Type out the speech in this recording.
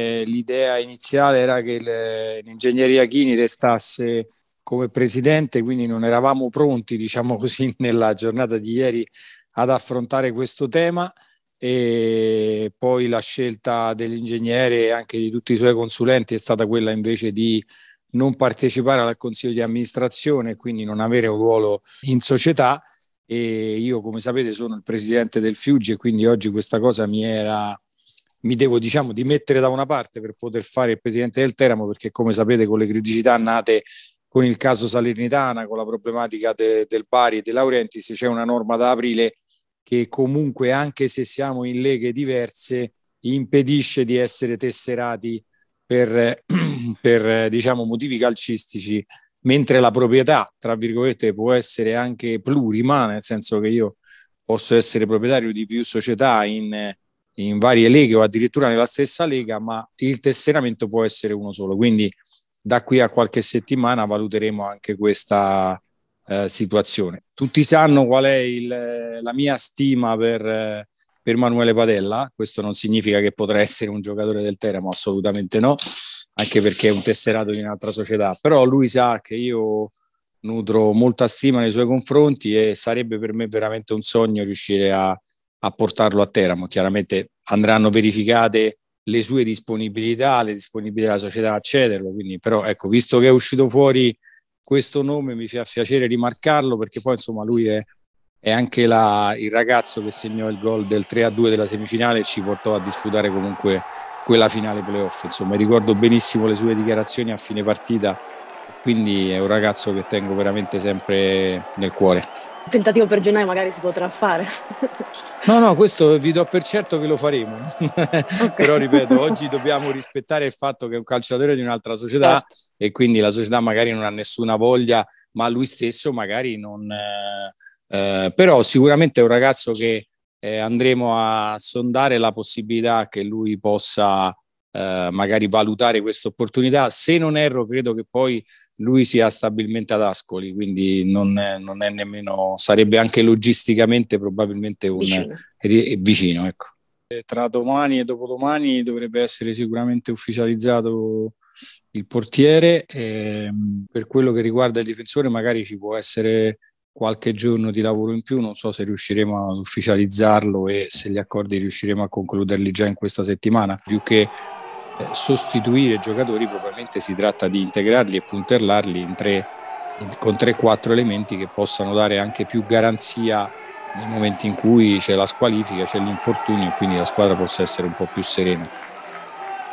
Eh, l'idea iniziale era che il, l'ingegneria Chini restasse come presidente, quindi non eravamo pronti, diciamo così, nella giornata di ieri ad affrontare questo tema e poi la scelta dell'ingegnere e anche di tutti i suoi consulenti è stata quella invece di non partecipare al consiglio di amministrazione, quindi non avere un ruolo in società e io come sapete sono il presidente del Fiuggi e quindi oggi questa cosa mi era mi devo diciamo dimettere da una parte per poter fare il presidente del Teramo perché come sapete con le criticità nate con il caso Salernitana, con la problematica de, del Bari e De Laurenti, se c'è una norma da aprile che comunque anche se siamo in leghe diverse impedisce di essere tesserati per, per diciamo, motivi calcistici, mentre la proprietà, tra virgolette, può essere anche plurima, nel senso che io posso essere proprietario di più società in in varie leghe o addirittura nella stessa lega, ma il tesseramento può essere uno solo. Quindi da qui a qualche settimana valuteremo anche questa eh, situazione. Tutti sanno qual è il, eh, la mia stima per, eh, per Manuele Padella, questo non significa che potrà essere un giocatore del Teramo, assolutamente no, anche perché è un tesserato di un'altra società, però lui sa che io nutro molta stima nei suoi confronti e sarebbe per me veramente un sogno riuscire a a portarlo a Teramo. Chiaramente andranno verificate le sue disponibilità, le disponibilità della società a cederlo, quindi però ecco, visto che è uscito fuori questo nome mi fa piacere rimarcarlo perché poi insomma lui è, è anche la, il ragazzo che segnò il gol del 3-2 della semifinale e ci portò a disputare comunque quella finale playoff. Insomma, ricordo benissimo le sue dichiarazioni a fine partita, quindi è un ragazzo che tengo veramente sempre nel cuore tentativo per gennaio magari si potrà fare. No, no, questo vi do per certo che lo faremo. Okay. Però ripeto, oggi dobbiamo rispettare il fatto che è un calciatore di un'altra società certo. e quindi la società magari non ha nessuna voglia, ma lui stesso magari non... Eh, eh però sicuramente è un ragazzo che eh, andremo a sondare la possibilità che lui possa eh, magari valutare questa opportunità. Se non erro, credo che poi lui sia stabilmente ad Ascoli, quindi non è, non è nemmeno, sarebbe anche logisticamente probabilmente un, vicino. È, eh, vicino ecco. Eh, tra domani e dopodomani dovrebbe essere sicuramente ufficializzato il portiere. Ehm, per quello che riguarda il difensore, magari ci può essere qualche giorno di lavoro in più. Non so se riusciremo ad ufficializzarlo e se gli accordi riusciremo a concluderli già in questa settimana, più che eh, sostituire giocatori, probabilmente si tratta di integrarli e puntellarli in tre, in, con 3-4 elementi che possano dare anche più garanzia nei momenti in cui c'è la squalifica, c'è l'infortunio e quindi la squadra possa essere un po' più serena.